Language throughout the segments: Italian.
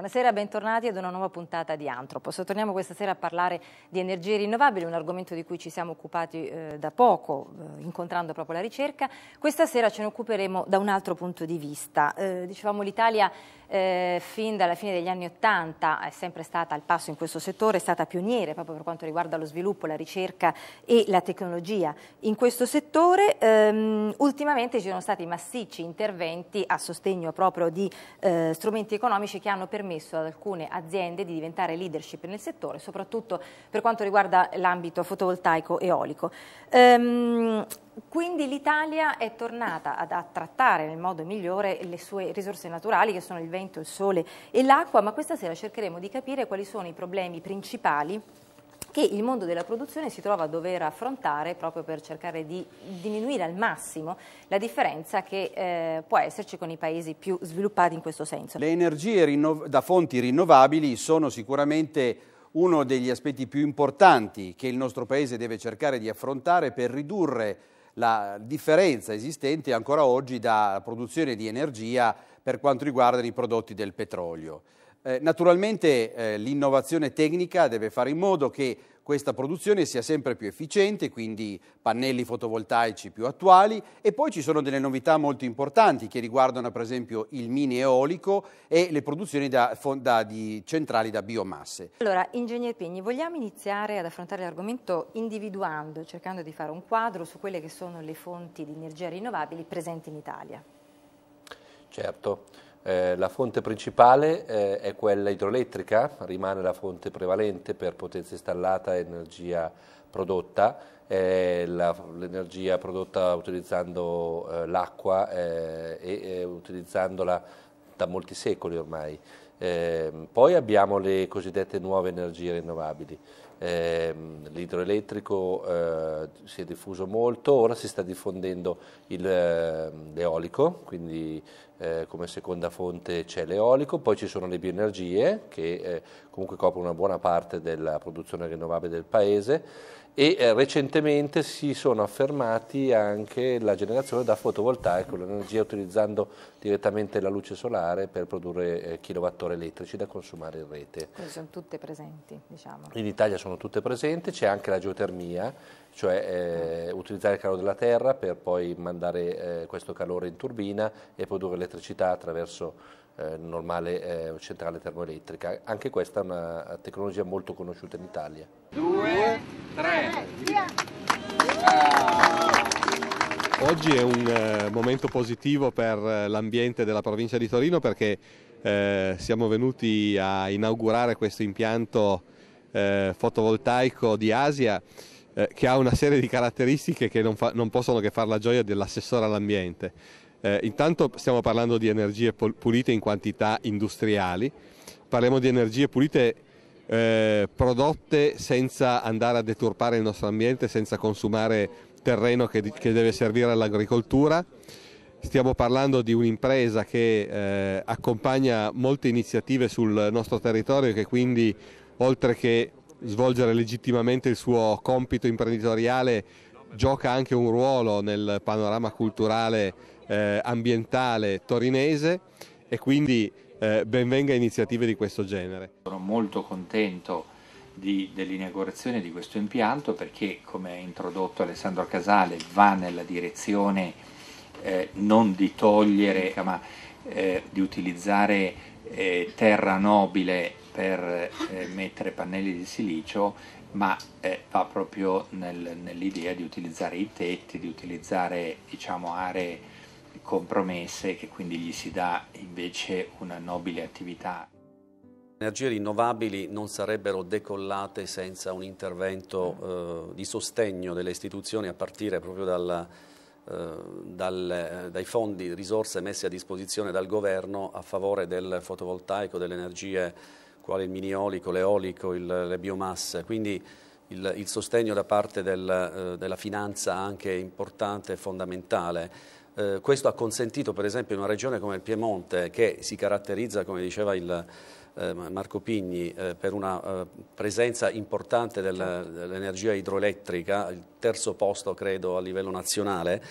Buonasera, bentornati ad una nuova puntata di Antropos. Torniamo questa sera a parlare di energie rinnovabili, un argomento di cui ci siamo occupati eh, da poco, eh, incontrando proprio la ricerca. Questa sera ce ne occuperemo da un altro punto di vista. Eh, dicevamo l'Italia eh, fin dalla fine degli anni Ottanta è sempre stata al passo in questo settore, è stata pioniere proprio per quanto riguarda lo sviluppo, la ricerca e la tecnologia in questo settore. Ehm, ultimamente ci sono stati massicci interventi a sostegno proprio di eh, strumenti economici che hanno permesso ad alcune aziende di diventare leadership nel settore, soprattutto per quanto riguarda l'ambito fotovoltaico e eolico. Ehm, quindi l'Italia è tornata ad, a trattare nel modo migliore le sue risorse naturali che sono il vento, il sole e l'acqua, ma questa sera cercheremo di capire quali sono i problemi principali che il mondo della produzione si trova a dover affrontare proprio per cercare di diminuire al massimo la differenza che eh, può esserci con i paesi più sviluppati in questo senso. Le energie da fonti rinnovabili sono sicuramente uno degli aspetti più importanti che il nostro paese deve cercare di affrontare per ridurre la differenza esistente ancora oggi dalla produzione di energia per quanto riguarda i prodotti del petrolio. Eh, naturalmente eh, l'innovazione tecnica deve fare in modo che questa produzione sia sempre più efficiente, quindi pannelli fotovoltaici più attuali e poi ci sono delle novità molto importanti che riguardano per esempio il mini eolico e le produzioni da, da, di centrali da biomasse. Allora, Ingegner Pigni, vogliamo iniziare ad affrontare l'argomento individuando, cercando di fare un quadro su quelle che sono le fonti di energia rinnovabili presenti in Italia? Certo. Eh, la fonte principale eh, è quella idroelettrica, rimane la fonte prevalente per potenza installata e energia prodotta. Eh, la, l'energia prodotta utilizzando eh, l'acqua eh, e utilizzandola da molti secoli ormai. Eh, poi abbiamo le cosiddette nuove energie rinnovabili. Eh, l'idroelettrico eh, si è diffuso molto, ora si sta diffondendo il, ehm, l'eolico, quindi eh, come seconda fonte c'è l'eolico, poi ci sono le bioenergie che eh, comunque coprono una buona parte della produzione rinnovabile del paese e eh, recentemente si sono affermati anche la generazione da fotovoltaico, l'energia utilizzando direttamente la luce solare per produrre eh, kilowattora elettrici da consumare in rete. Quindi sono tutte presenti, diciamo. In Italia sono tutte presenti, c'è anche la geotermia, cioè eh, utilizzare il calore della terra per poi mandare eh, questo calore in turbina e produrre elettricità attraverso eh, normale eh, centrale termoelettrica. Anche questa è una tecnologia molto conosciuta in Italia. Due, tre, via! Oggi è un eh, momento positivo per eh, l'ambiente della provincia di Torino perché eh, siamo venuti a inaugurare questo impianto eh, fotovoltaico di Asia eh, che ha una serie di caratteristiche che non, fa, non possono che far la gioia dell'assessore all'ambiente. Eh, intanto stiamo parlando di energie pulite in quantità industriali, parliamo di energie pulite eh, prodotte senza andare a deturpare il nostro ambiente, senza consumare terreno che, che deve servire all'agricoltura. Stiamo parlando di un'impresa che eh, accompagna molte iniziative sul nostro territorio e che quindi oltre che svolgere legittimamente il suo compito imprenditoriale gioca anche un ruolo nel panorama culturale eh, ambientale torinese e quindi eh, benvenga iniziative di questo genere. Sono molto contento dell'inaugurazione di questo impianto perché, come ha introdotto Alessandro Casale, va nella direzione eh, non di togliere ma eh, di utilizzare eh, terra nobile per eh, mettere pannelli di silicio, ma eh, va proprio nel, nell'idea di utilizzare i tetti, di utilizzare diciamo, aree compromesse che quindi gli si dà invece una nobile attività. Le energie rinnovabili non sarebbero decollate senza un intervento eh, di sostegno delle istituzioni a partire proprio dalla, eh, dal, eh, dai fondi, risorse messe a disposizione dal governo a favore del fotovoltaico, delle energie quali il miniolico, l'eolico, le biomasse. Quindi il, il, sostegno da parte del, eh, della finanza anche importante e fondamentale. Eh, questo ha consentito per esempio in una regione come il Piemonte che si caratterizza, come diceva il, eh, Marco Pigni, eh, per una eh, presenza importante certo. dell'energia idroelettrica, il terzo posto credo a livello nazionale,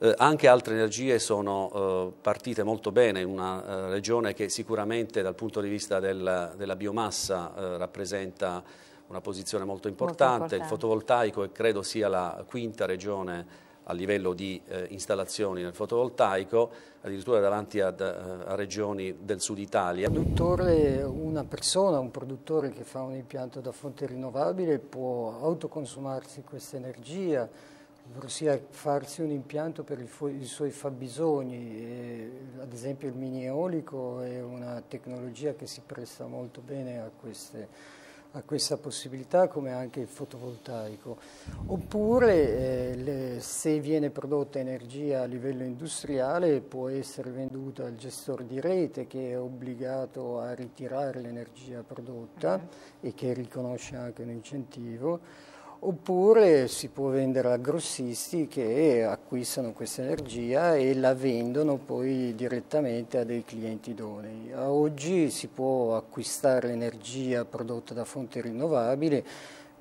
eh, anche altre energie sono eh, partite molto bene in una eh, regione che sicuramente dal punto di vista del, della biomassa eh, rappresenta una posizione molto importante. molto importante. Il fotovoltaico credo sia la quinta regione a livello di eh, installazioni nel fotovoltaico, addirittura davanti ad, eh, a regioni del sud Italia. produttore, una persona, un produttore che fa un impianto da fonte rinnovabile può autoconsumarsi questa energia, ossia farsi un impianto per i, suoi fabbisogni. E, ad esempio il mini eolico è una tecnologia che si presta molto bene a queste a questa possibilità come anche il fotovoltaico. Oppure eh, le, se viene prodotta energia a livello industriale può essere venduta al gestore di rete che è obbligato a ritirare l'energia prodotta uh e che riconosce anche un incentivo oppure si può vendere a grossisti che acquistano questa energia e la vendono poi direttamente a dei clienti idonei. Oggi si può acquistare energia prodotta da fonti rinnovabili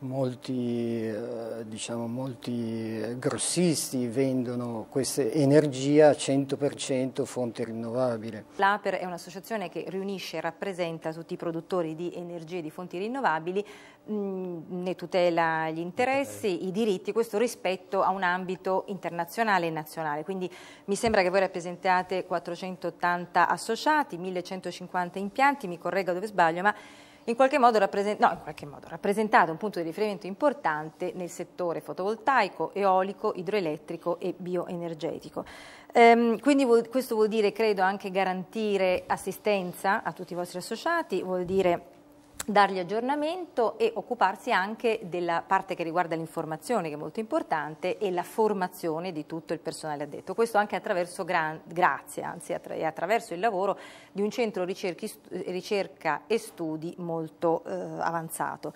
Molti, eh, diciamo, molti, eh, grossisti vendono questa energia 100% fonte rinnovabile. L'APER è un'associazione che riunisce e rappresenta tutti i produttori di energie e di fonti rinnovabili, mm, ne tutela gli interessi, i diritti, questo rispetto a un ambito internazionale e nazionale. Quindi mi sembra che voi rappresentiate 480 associati, 1150 impianti, mi corregga dove sbaglio, ma in qualche modo, rappresent no, in qualche modo rappresentato un punto di riferimento importante nel settore fotovoltaico, eolico, idroelettrico e bioenergetico. Ehm, quindi vuol questo vuol dire, credo, anche garantire assistenza a tutti i vostri associati, vuol dire dargli aggiornamento e occuparsi anche della parte che riguarda l'informazione che è molto importante e la formazione di tutto il personale addetto. Questo anche attraverso, grazie, anzi attra e attraverso il lavoro di un centro ricerca e studi molto eh, avanzato.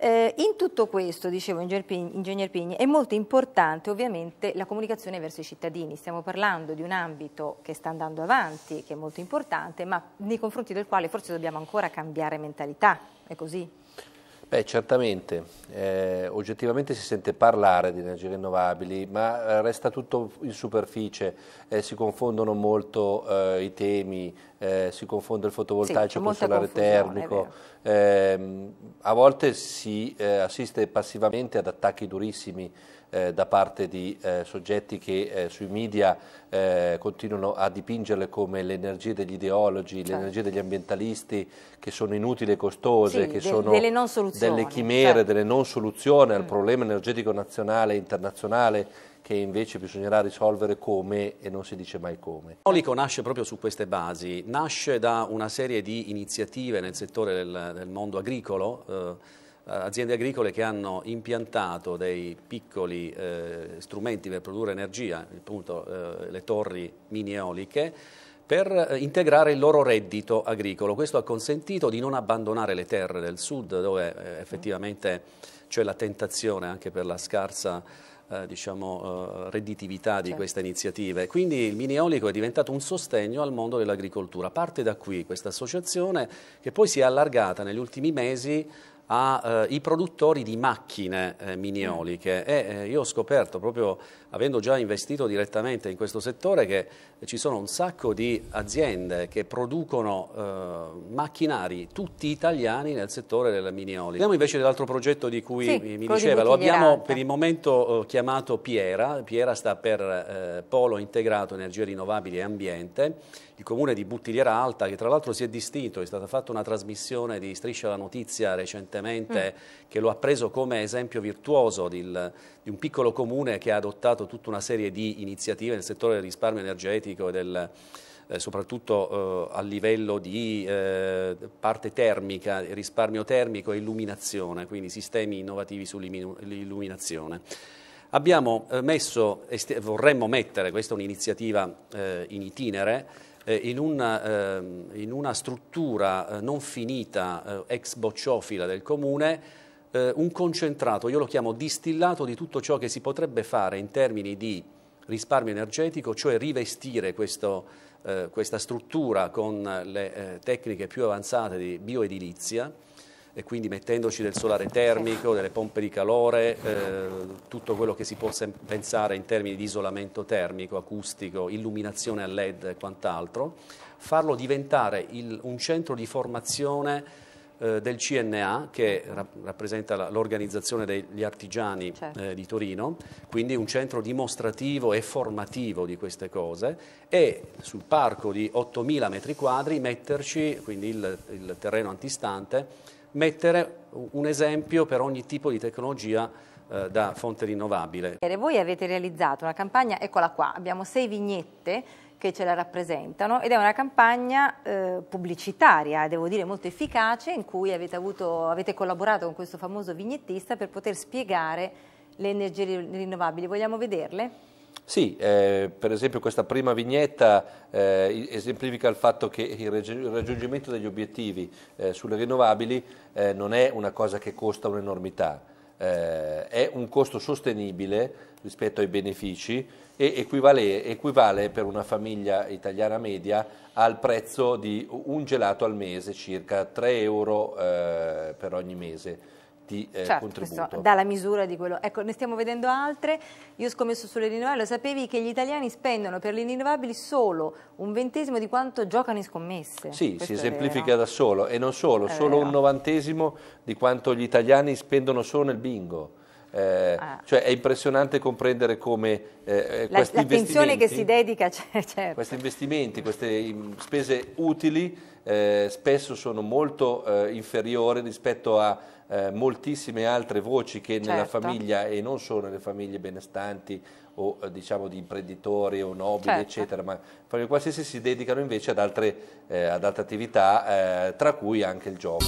Eh, in tutto questo, dicevo Ingegner Pigni, è molto importante ovviamente la comunicazione verso i cittadini. Stiamo parlando di un ambito che sta andando avanti, che è molto importante, ma nei confronti del quale forse dobbiamo ancora cambiare mentalità. È così? Beh, certamente, eh, oggettivamente si sente parlare di energie rinnovabili, ma eh, resta tutto in superficie, eh, si confondono molto eh, i temi, eh, si confonde il fotovoltaico sì, con il solare termico, ehm, a volte si eh, assiste passivamente ad attacchi durissimi eh, da parte di eh, soggetti che eh, sui media eh, continuano a dipingerle come le energie degli ideologi, certo. le degli ambientalisti che sono inutili e costose, sì, che de sono delle, delle chimere, certo. delle non soluzioni al mm. problema energetico nazionale e internazionale che invece bisognerà risolvere come e non si dice mai come. L'Olico nasce proprio su queste basi, nasce da una serie di iniziative nel settore del, del mondo agricolo, eh, eh, aziende agricole che hanno impiantato dei piccoli eh, strumenti per produrre energia, appunto eh, le torri mini eoliche, per eh, integrare il loro reddito agricolo. Questo ha consentito di non abbandonare le terre del sud dove eh, effettivamente c'è la tentazione anche per la scarsa eh, diciamo, eh, redditività di certo. queste iniziative. Quindi il mini eolico è diventato un sostegno al mondo dell'agricoltura. Parte da qui questa associazione che poi si è allargata negli ultimi mesi ai eh, produttori di macchine eh, mineoliche e eh, io ho scoperto proprio avendo già investito direttamente in questo settore che ci sono un sacco di aziende che producono eh, macchinari, tutti italiani, nel settore della minioli. Parliamo invece dell'altro progetto di cui sì, mi diceva, lo abbiamo per il momento eh, chiamato Piera, Piera sta per eh, Polo Integrato Energie Rinnovabili e Ambiente, il comune di Buttigliera Alta, che tra l'altro si è distinto, è stata fatta una trasmissione di Striscia la Notizia recentemente mm. che lo ha preso come esempio virtuoso di, il, di un piccolo comune che ha adottato tutta una serie di iniziative nel settore del risparmio energetico energetico, del, eh, soprattutto eh, a livello di eh, parte termica, risparmio termico e illuminazione, quindi sistemi innovativi sull'illuminazione. Abbiamo eh, messo, vorremmo mettere, questa è un'iniziativa eh, in itinere, in una, ehm, in una, struttura non finita, ex bocciofila del comune, un concentrato, io lo chiamo distillato di tutto ciò che si potrebbe fare in termini di risparmio energetico, cioè rivestire questo, eh, questa struttura con le eh, tecniche più avanzate di bioedilizia e quindi mettendoci del solare termico, delle pompe di calore, eh, tutto quello che si possa pensare in termini di isolamento termico, acustico, illuminazione a led e quant'altro, farlo diventare il, un centro di formazione eh, del CNA che ra rappresenta l'organizzazione degli artigiani eh, certo. eh, di Torino, quindi un centro dimostrativo e formativo di queste cose e sul parco di 8.000 metri quadri metterci, quindi il, il terreno antistante, mettere un esempio per ogni tipo di tecnologia eh, da fonte rinnovabile. Voi avete realizzato una campagna, eccola qua, abbiamo sei vignette che ce la rappresentano ed è una campagna eh, pubblicitaria, devo dire molto efficace, in cui avete, avuto, avete collaborato con questo famoso vignettista per poter spiegare le energie rinnovabili. Vogliamo vederle? Sì, eh, per esempio questa prima vignetta eh, esemplifica il fatto che il raggiungimento degli obiettivi eh, sulle rinnovabili eh, non è una cosa che costa un'enormità, eh, è un costo sostenibile rispetto ai benefici e equivale, equivale, per una famiglia italiana media al prezzo di un gelato al mese, circa 3 euro eh, per ogni mese di eh, certo, contributo. dà la misura di quello. Ecco, ne stiamo vedendo altre. Io ho scommesso sulle rinnovabili, sapevi che gli italiani spendono per le rinnovabili solo un ventesimo di quanto giocano in scommesse. Sì, Questo si esemplifica da solo e non solo, è solo vero. un novantesimo di quanto gli italiani spendono solo nel bingo. Eh, ah. Cioè è impressionante comprendere come eh, eh la, l'attenzione che si dedica, cioè, certo. questi investimenti, queste mm, spese utili eh, spesso sono molto eh, inferiori rispetto a moltissime altre voci che certo. nella famiglia e non solo nelle famiglie benestanti o diciamo di imprenditori o nobili certo. eccetera, ma famiglie qualsiasi si dedicano invece ad altre, ad altre attività tra cui anche il gioco.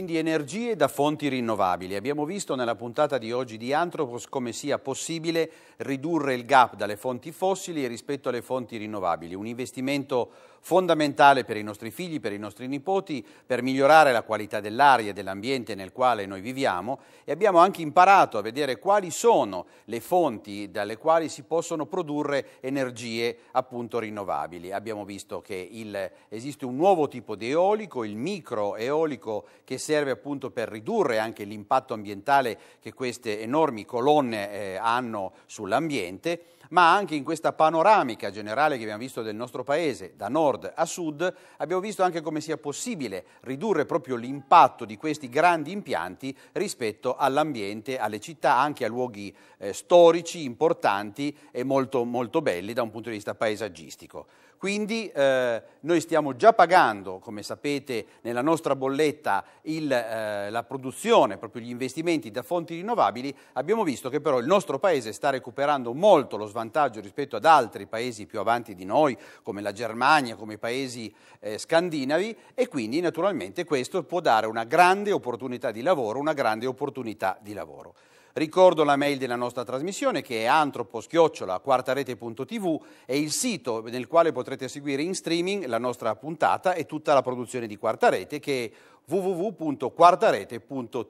quindi energie da fonti rinnovabili. Abbiamo visto nella puntata di oggi di Antropos come sia possibile ridurre il gap dalle fonti fossili rispetto alle fonti rinnovabili. Un investimento fondamentale per i nostri figli, per i nostri nipoti, per migliorare la qualità dell'aria e dell'ambiente nel quale noi viviamo e abbiamo anche imparato a vedere quali sono le fonti dalle quali si possono produrre energie appunto rinnovabili. Abbiamo visto che il, esiste un nuovo tipo di eolico, il microeolico, che serve appunto per ridurre anche l'impatto ambientale che queste enormi colonne eh, hanno sull'ambiente, ma anche in questa panoramica generale che abbiamo visto del nostro paese, da nord nord a sud, abbiamo visto anche come sia possibile ridurre proprio l'impatto di questi grandi impianti rispetto all'ambiente, alle città, anche a luoghi eh, storici importanti e molto, molto belli da un punto di vista paesaggistico. Quindi eh, noi stiamo già pagando, come sapete, nella nostra bolletta il, eh, la produzione, proprio gli investimenti da fonti rinnovabili, abbiamo visto che però il nostro Paese sta recuperando molto lo svantaggio rispetto ad altri Paesi più avanti di noi, come la Germania, come i Paesi eh, scandinavi, e quindi naturalmente questo può dare una grande opportunità di lavoro, una grande opportunità di lavoro. Ricordo la mail della nostra trasmissione che è antroposchiocciolaquartarete.tv e il sito nel quale potrete seguire in streaming la nostra puntata e tutta la produzione di Quarta Rete che è www.quartarete.tv.